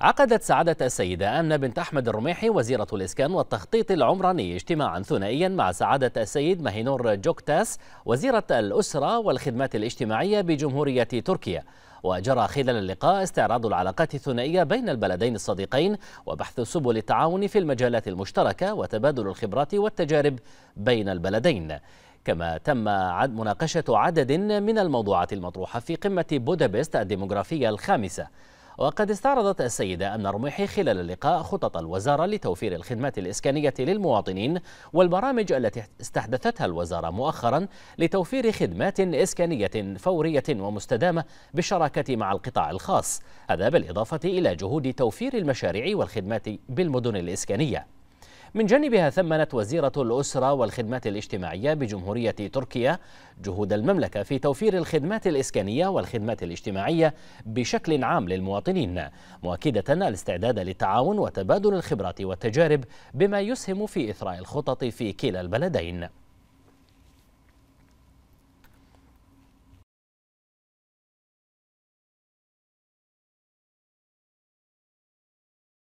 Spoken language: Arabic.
عقدت سعادة السيدة آمنة بنت أحمد الرميحي وزيرة الإسكان والتخطيط العمراني اجتماعا ثنائيا مع سعادة السيد مهينور جوكتاس وزيرة الأسرة والخدمات الاجتماعية بجمهورية تركيا وجرى خلال اللقاء استعراض العلاقات الثنائية بين البلدين الصديقين وبحث سبل التعاون في المجالات المشتركة وتبادل الخبرات والتجارب بين البلدين كما تم مناقشة عدد من الموضوعات المطروحة في قمة بودابست الديمغرافية الخامسة وقد استعرضت السيدة أمنة رميحي خلال اللقاء خطط الوزارة لتوفير الخدمات الإسكانية للمواطنين والبرامج التي استحدثتها الوزارة مؤخرا لتوفير خدمات إسكانية فورية ومستدامة بالشراكة مع القطاع الخاص هذا بالإضافة إلى جهود توفير المشاريع والخدمات بالمدن الإسكانية من جانبها ثمنت وزيرة الأسرة والخدمات الاجتماعية بجمهورية تركيا جهود المملكة في توفير الخدمات الإسكانية والخدمات الاجتماعية بشكل عام للمواطنين مؤكدة الاستعداد للتعاون وتبادل الخبرات والتجارب بما يسهم في إثراء الخطط في كلا البلدين